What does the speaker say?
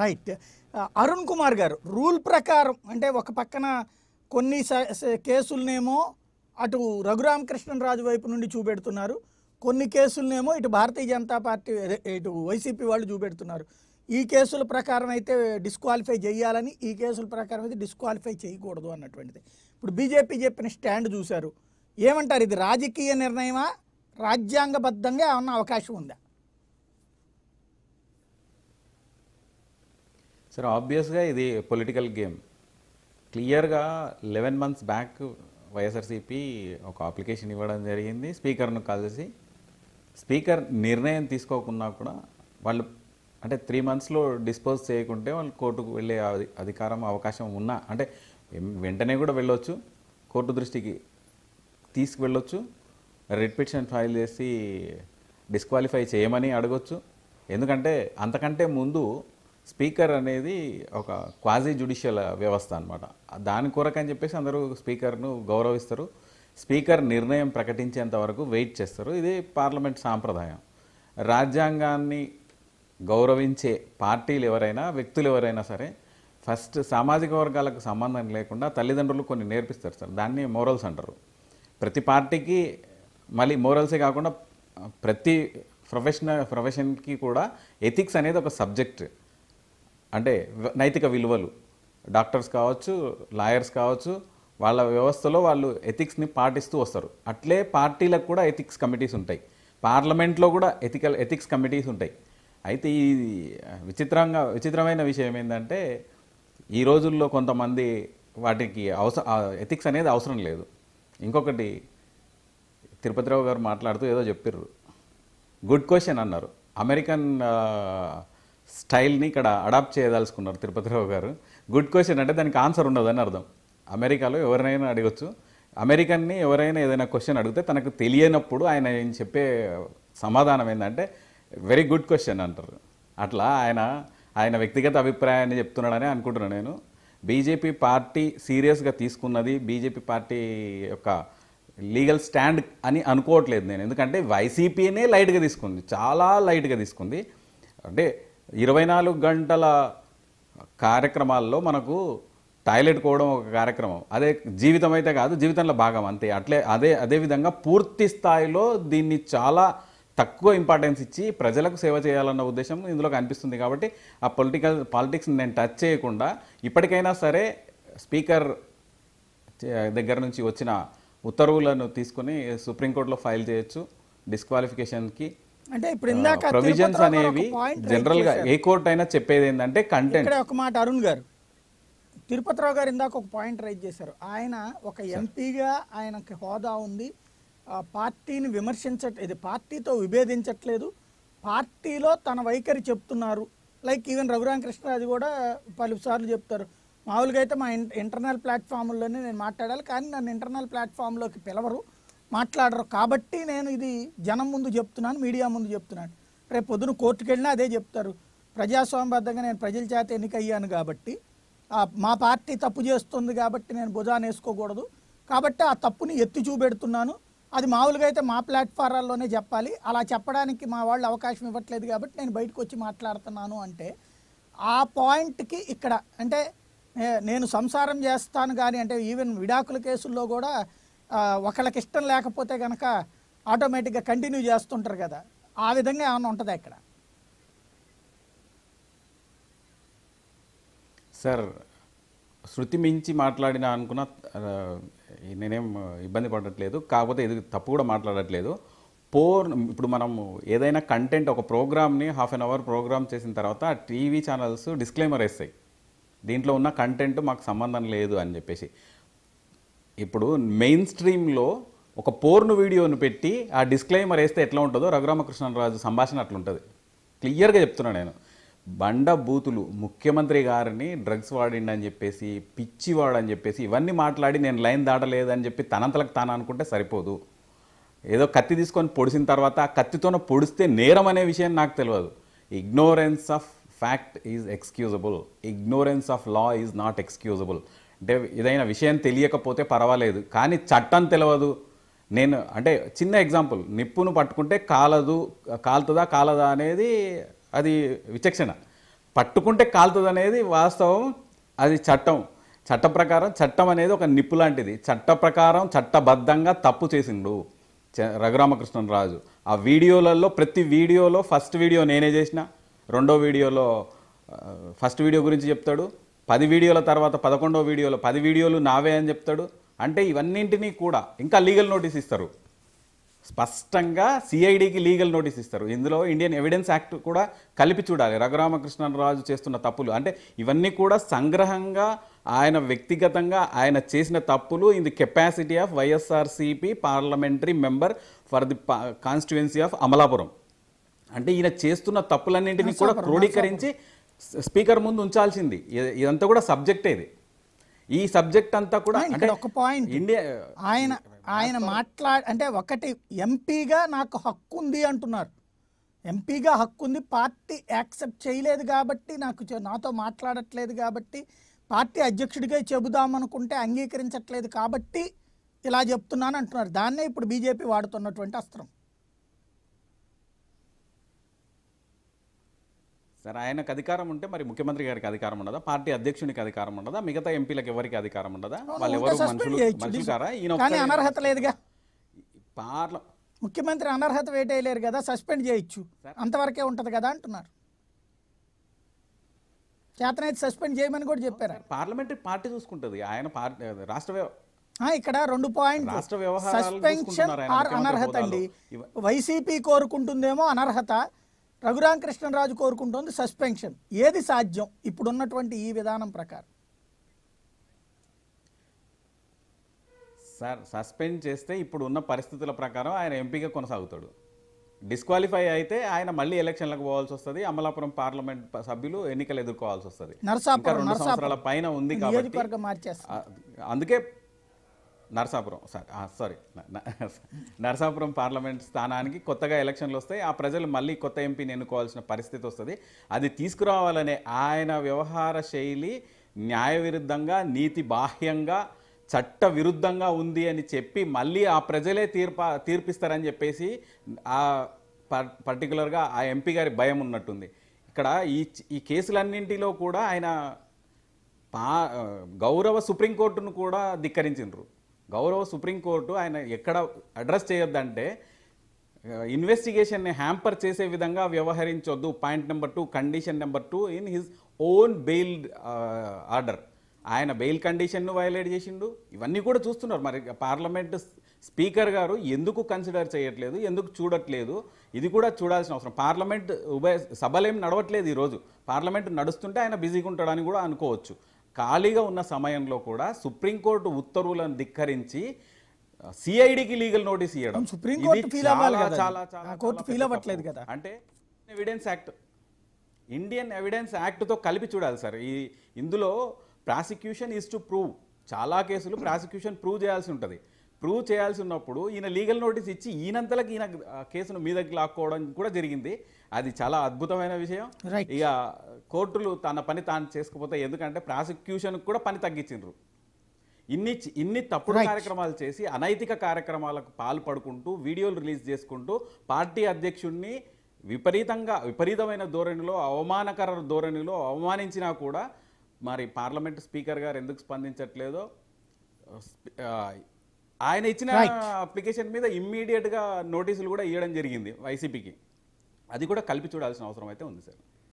right Arun Kumar గారు rule ప్రకారం అంటే ఒక పక్కన కొన్ని కేసులనేమో అటు రఘురామకృష్ణరాజు వైపు నుండి చూపెడుతున్నారు కొన్ని కేసులనేమో ఇటు భారతీయ జనతా పార్టీ ఇటు వైసీపీ వాళ్ళు చూపెడుతున్నారు ఈ కేసుల ప్రకారం అయితే డిస్క్వాలిఫై చేయాలని ఈ కేసుల ప్రకారం అయితే డిస్క్వాలిఫై చేయకూడదు అన్నటువంటిది ఇప్పుడు బీజేపీ చెప్పిన స్టాండ్ చూశారు ఏమంటారు ఇది రాజకీయ నిర్ణయమా రాజ్యాంగబద్ధంగా ఏమన్నా అవకాశం ఉందా సార్ ఆబ్వియస్గా ఇది పొలిటికల్ గేమ్ క్లియర్గా లెవెన్ మంత్స్ బ్యాక్ వైఎస్ఆర్సీపీ ఒక అప్లికేషన్ ఇవ్వడం జరిగింది స్పీకర్ను కలిసి స్పీకర్ నిర్ణయం తీసుకోకున్నా కూడా వాళ్ళు అంటే త్రీ మంత్స్లో డిస్పోజ్ చేయకుంటే వాళ్ళు కోర్టుకు వెళ్ళే అధికారం అవకాశం ఉన్నా అంటే వెంటనే కూడా వెళ్ళొచ్చు కోర్టు దృష్టికి తీసుకువెళ్ళొచ్చు రెడ్ పిటిషన్ ఫైల్ చేసి డిస్క్వాలిఫై చేయమని అడగొచ్చు ఎందుకంటే అంతకంటే ముందు స్పీకర్ అనేది ఒక క్వాజీ జ్యుడిషియల్ వ్యవస్థ అనమాట దాని కొరకని చెప్పేసి అందరూ స్పీకర్ను గౌరవిస్తారు స్పీకర్ నిర్ణయం ప్రకటించేంత వరకు వెయిట్ చేస్తారు ఇది పార్లమెంట్ సాంప్రదాయం రాజ్యాంగాన్ని గౌరవించే పార్టీలు ఎవరైనా వ్యక్తులు ఎవరైనా సరే ఫస్ట్ సామాజిక వర్గాలకు సంబంధం లేకుండా తల్లిదండ్రులు కొన్ని నేర్పిస్తారు సార్ దాన్ని మోరల్స్ అంటారు ప్రతి పార్టీకి మళ్ళీ మోరల్సే కాకుండా ప్రతి ప్రొఫెషనల్ ప్రొఫెషన్కి కూడా ఎథిక్స్ అనేది ఒక సబ్జెక్ట్ అంటే నైతిక విలువలు డాక్టర్స్ కావచ్చు లాయర్స్ కావచ్చు వాళ్ళ వ్యవస్థలో వాళ్ళు ఎథిక్స్ని పాటిస్తూ వస్తారు అట్లే పార్టీలకు కూడా ఎథిక్స్ కమిటీస్ ఉంటాయి పార్లమెంట్లో కూడా ఎథికల్ ఎథిక్స్ కమిటీస్ ఉంటాయి అయితే ఈ విచిత్రంగా విచిత్రమైన విషయం ఏంటంటే ఈ రోజుల్లో కొంతమంది వాటికి అవసరం ఎథిక్స్ అనేది అవసరం లేదు ఇంకొకటి తిరుపతిరావు గారు మాట్లాడుతూ ఏదో చెప్పారు గుడ్ క్వశ్చన్ అన్నారు అమెరికన్ స్టైల్ని ఇక్కడ అడాప్ట్ చేయదలుచుకున్నారు తిరుపతిరావు గారు గుడ్ క్వశ్చన్ అంటే దానికి ఆన్సర్ ఉండదని అర్థం అమెరికాలో ఎవరినైనా అడగచ్చు అమెరికన్ని ఎవరైనా ఏదైనా క్వశ్చన్ అడిగితే తనకు తెలియనప్పుడు ఆయన చెప్పే సమాధానం ఏంటంటే వెరీ గుడ్ క్వశ్చన్ అంటారు అట్లా ఆయన ఆయన వ్యక్తిగత అభిప్రాయాన్ని చెప్తున్నాడని అనుకుంటున్నాను నేను బీజేపీ పార్టీ సీరియస్గా తీసుకున్నది బీజేపీ పార్టీ యొక్క లీగల్ స్టాండ్ అని అనుకోవట్లేదు నేను ఎందుకంటే వైసీపీనే లైట్గా తీసుకుంది చాలా లైట్గా తీసుకుంది అంటే ఇరవై నాలుగు గంటల కార్యక్రమాల్లో మనకు టాయిలెట్ కోవడం ఒక కార్యక్రమం అదే జీవితం అయితే కాదు జీవితంలో భాగం అంతే అట్లే అదే అదేవిధంగా పూర్తి స్థాయిలో దీన్ని చాలా తక్కువ ఇంపార్టెన్స్ ఇచ్చి ప్రజలకు సేవ చేయాలన్న ఉద్దేశం ఇందులో కనిపిస్తుంది కాబట్టి ఆ పొలిటికల్ పాలిటిక్స్ని నేను టచ్ చేయకుండా ఇప్పటికైనా సరే స్పీకర్ దగ్గర నుంచి వచ్చిన ఉత్తర్వులను తీసుకుని సుప్రీంకోర్టులో ఫైల్ చేయొచ్చు డిస్క్వాలిఫికేషన్కి అంటే ఇప్పుడు ఇందాక ప్రొవిజన్స్ అనేవి జనరల్ గా ఏ కోర్ట్ అయినా చెప్పేది ఏంటంటే కంటెంట్ ఒక మాట అరుణ్ గారు తిరుపతిరావు గారు ఇందాక ఒక పాయింట్ రైజ్ చేశారు ఆయన ఒక ఎంపీగా ఆయనకి హోదా ఉంది పార్టీని విమర్శించట్ ఇది పార్టీతో విభేదించట్లేదు పార్టీలో తన వైఖరి చెప్తున్నారు లైక్ ఈవెన్ రఘురామకృష్ణరాజు కూడా పలుసార్లు చెప్తారు మామూలుగా అయితే మా ఇంటర్నల్ ప్లాట్ఫామ్లోనే నేను మాట్లాడాలి కానీ నన్ను ఇంటర్నల్ ప్లాట్ఫామ్లోకి పిలవరు మాట్లాడరు కాబట్టి నేను ఇది జనం ముందు చెప్తున్నాను మీడియా ముందు చెప్తున్నాను రేపు పొద్దున కోర్టుకు వెళ్ళినా అదే చెప్తారు ప్రజాస్వామ్యబద్ధంగా నేను ప్రజల చేత ఎన్నికయ్యాను కాబట్టి మా పార్టీ తప్పు చేస్తుంది కాబట్టి నేను భుజాన్ని వేసుకోకూడదు కాబట్టి ఆ తప్పుని ఎత్తి చూపెడుతున్నాను అది మామూలుగా అయితే మా ప్లాట్ఫారాల్లోనే చెప్పాలి అలా చెప్పడానికి మా వాళ్ళు అవకాశం ఇవ్వట్లేదు కాబట్టి నేను బయటకు వచ్చి మాట్లాడుతున్నాను అంటే ఆ పాయింట్కి ఇక్కడ అంటే నేను సంసారం చేస్తాను కానీ అంటే ఈవెన్ విడాకుల కేసుల్లో కూడా ఒకళ్ళకి ఇష్టం లేకపోతే కనుక ఆటోమేటిక్గా కంటిన్యూ చేస్తుంటారు కదా ఆ విధంగా ఏమైనా ఉంటుందా ఇక్కడ సార్ శృతి మించి మాట్లాడిన అనుకున్న నేనేం ఇబ్బంది పడట్లేదు కాకపోతే ఇది తప్పు కూడా మాట్లాడట్లేదు పోర్ ఇప్పుడు మనం ఏదైనా కంటెంట్ ఒక ప్రోగ్రామ్ని హాఫ్ అన్ అవర్ ప్రోగ్రామ్ చేసిన తర్వాత టీవీ ఛానల్స్ డిస్క్లైమర్ వేస్తాయి దీంట్లో ఉన్న కంటెంట్ మాకు సంబంధం లేదు అని చెప్పేసి ఇప్పుడు మెయిన్ స్ట్రీమ్లో ఒక పోర్ను వీడియోను పెట్టి ఆ డిస్క్లైమర్ వేస్తే ఎట్లా ఉంటుందో రఘురామకృష్ణరాజు సంభాషణ అట్లుంటుంది క్లియర్గా చెప్తున్నా నేను బండ బూతులు ముఖ్యమంత్రి గారిని డ్రగ్స్ వాడిండని చెప్పేసి అని చెప్పేసి ఇవన్నీ మాట్లాడి నేను లైన్ దాటలేదని చెప్పి తనంతలకు తాను అనుకుంటే సరిపోదు ఏదో కత్తి తీసుకొని పొడిసిన తర్వాత ఆ కత్తితోనే పొడిస్తే నేరం అనే విషయం నాకు తెలియదు ignorance of fact is excusable ignorance of law is not excusable అంటే ఏదైనా విషయం తెలియకపోతే పర్వాలేదు కానీ చట్టం తెలియదు నేను అంటే చిన్న ఎగ్జాంపుల్ నిప్పును పట్టుకుంటే కాలదు కాలుతుందా కాలదా అనేది అది విచక్షణ పట్టుకుంటే కాలుతుంది అనేది వాస్తవం అది చట్టం చట్ట ప్రకారం చట్టం అనేది ఒక నిప్పు లాంటిది చట్ట ప్రకారం చట్టబద్ధంగా తప్పు చేసిండు రాజు ఆ వీడియోలలో ప్రతి వీడియోలో ఫస్ట్ వీడియో నేనే చేసిన రెండో వీడియోలో ఫస్ట్ వీడియో గురించి చెప్తాడు పది వీడియోల తర్వాత పదకొండో వీడియోలో పది వీడియోలు నావే అని చెప్తాడు అంటే ఇవన్నింటినీ కూడా ఇంకా లీగల్ నోటీస్ ఇస్తారు స్పష్టంగా సిఐడికి లీగల్ నోటీస్ ఇస్తారు ఇందులో ఇండియన్ ఎవిడెన్స్ యాక్ట్ కూడా కలిపి చూడాలి రఘురామకృష్ణరాజు చేస్తున్న తప్పులు అంటే ఇవన్నీ కూడా సంగ్రహంగా ఆయన వ్యక్తిగతంగా ఆయన చేసిన తప్పులు in the capacity of YSRCP parliamentary member for the constituency of Amalapuram అంటే ఈయన చేస్తున్న తప్పులన్నింటినీ కూడా క్రోడీకరించి స్పీకర్ ముందు ఉంచాల్సింది ఇదంతా కూడా సబ్జెక్ట్ ఇది ఈ సబ్జెక్ట్ అంతా కూడా అంటే ఒక పాయింట్ ఇండియా ఆయన ఆయన మాట్లా అంటే ఒకటి ఎంపీగా నాకు హక్కు ఉంది అంటున్నారు ఎంపీగా హక్కు ఉంది పార్టీ యాక్సెప్ట్ చేయలేదు కాబట్టి నాకు నాతో మాట్లాడట్లేదు కాబట్టి పార్టీ అధ్యక్షుడిగా చెబుదామనుకుంటే అంగీకరించట్లేదు కాబట్టి ఇలా చెప్తున్నాను అంటున్నారు దాన్నే ఇప్పుడు బీజేపీ వాడుతున్నటువంటి అస్త్రం సరే ఆయనకు అధికారం ఉంటే మరి ముఖ్యమంత్రి గారికి అధికారం ఉండదా పార్టీ అధ్యక్షునికి అధికారం ఉండదా మిగతా ఎంపీలకు ఎవరికి అధికారం ఉండదా వాళ్ళు ఎవరు అనర్హత లేదుగా పార్ల ముఖ్యమంత్రి అనర్హత వేటేయలేరు కదా సస్పెండ్ చేయొచ్చు అంతవరకే ఉంటుంది కదా అంటున్నారు చేతనైతే సస్పెండ్ చేయమని కూడా చెప్పారు పార్లమెంటరీ పార్టీ చూసుకుంటుంది ఆయన రాష్ట్ర ఇక్కడ రెండు పాయింట్ సస్పెన్షన్ ఆర్ అనర్హత అండి వైసీపీ కోరుకుంటుందేమో అనర్హత కృష్ణరాజు కోరుకుంటోంది సస్పెన్షన్ ఏది సాధ్యం ఇప్పుడున్నటువంటి ఈ విధానం ప్రకారం సార్ సస్పెండ్ చేస్తే ఇప్పుడు ఉన్న పరిస్థితుల ప్రకారం ఆయన ఎంపీగా కొనసాగుతాడు డిస్క్వాలిఫై అయితే ఆయన మళ్ళీ ఎలక్షన్లకు పోవాల్సి వస్తుంది అమలాపురం పార్లమెంట్ సభ్యులు ఎన్నికలు ఎదుర్కోవాల్సి వస్తుంది రెండు సంవత్సరాల పైన ఉంది కాబట్టి అందుకే నరసాపురం సారీ నరసాపురం పార్లమెంట్ స్థానానికి కొత్తగా ఎలక్షన్లు వస్తాయి ఆ ప్రజలు మళ్ళీ కొత్త ఎంపీని ఎన్నుకోవాల్సిన పరిస్థితి వస్తుంది అది తీసుకురావాలనే ఆయన వ్యవహార శైలి న్యాయ విరుద్ధంగా నీతి బాహ్యంగా చట్ట విరుద్ధంగా ఉంది అని చెప్పి మళ్ళీ ఆ ప్రజలే తీర్ప తీర్పిస్తారని చెప్పేసి ఆ పర్టికులర్గా ఆ ఎంపీ గారి భయం ఉన్నట్టుంది ఇక్కడ ఈ ఈ కేసులన్నింటిలో కూడా ఆయన పా గౌరవ సుప్రీంకోర్టును కూడా ధిక్కరించిండ్రు గౌరవ సుప్రీంకోర్టు ఆయన ఎక్కడ అడ్రస్ చేయొద్దంటే ఇన్వెస్టిగేషన్ని హ్యాంపర్ చేసే విధంగా వ్యవహరించొద్దు point number two condition number two in his own bail order ఆయన బెయిల్ కండిషన్ను వయలేట్ చేసిండు ఇవన్నీ కూడా చూస్తున్నారు మరి పార్లమెంట్ స్పీకర్ గారు ఎందుకు కన్సిడర్ చేయట్లేదు ఎందుకు చూడట్లేదు ఇది కూడా చూడాల్సిన అవసరం పార్లమెంట్ ఉభయ సభలేం నడవట్లేదు ఈరోజు పార్లమెంట్ నడుస్తుంటే ఆయన బిజీగా ఉంటాడని కూడా అనుకోవచ్చు ఖాళీగా ఉన్న సమయంలో కూడా సుప్రీంకోర్టు ఉత్తర్వులను ధిక్కరించి సిఐడికి లీగల్ నోటీస్ ఇవ్వడం సుప్రీంకోర్టు ఫీల్ చాలా చాలా కోర్టు ఫీల్ అవ్వట్లేదు కదా అంటే ఎవిడెన్స్ యాక్ట్ ఇండియన్ ఎవిడెన్స్ యాక్ట్తో కలిపి చూడాలి సార్ ఈ ఇందులో ప్రాసిక్యూషన్ ఈజ్ టు ప్రూవ్ చాలా కేసులు ప్రాసిక్యూషన్ ప్రూవ్ చేయాల్సి ఉంటుంది ప్రూవ్ చేయాల్సి ఉన్నప్పుడు ఈయన లీగల్ నోటీస్ ఇచ్చి ఈయనంతలకు ఈయన కేసును మీ దగ్గర లాక్కోవడం కూడా జరిగింది అది చాలా అద్భుతమైన విషయం ఇక కోర్టులు తన పని తాను చేసుకుపోతే ఎందుకంటే ప్రాసిక్యూషన్ కూడా పని తగ్గించిండ్రు ఇన్ని ఇన్ని తప్పుడు కార్యక్రమాలు చేసి అనైతిక కార్యక్రమాలకు పాల్పడుకుంటూ వీడియోలు రిలీజ్ చేసుకుంటూ పార్టీ అధ్యక్షుడిని విపరీతంగా విపరీతమైన ధోరణిలో అవమానకర ధోరణిలో అవమానించినా కూడా మరి పార్లమెంట్ స్పీకర్ గారు ఎందుకు స్పందించట్లేదో ఆయన ఇచ్చిన అప్లికేషన్ మీద ఇమ్మీడియట్గా నోటీసులు కూడా ఇవ్వడం జరిగింది వైసీపీకి అది కూడా కలిపి చూడాల్సిన అవసరం అయితే ఉంది సార్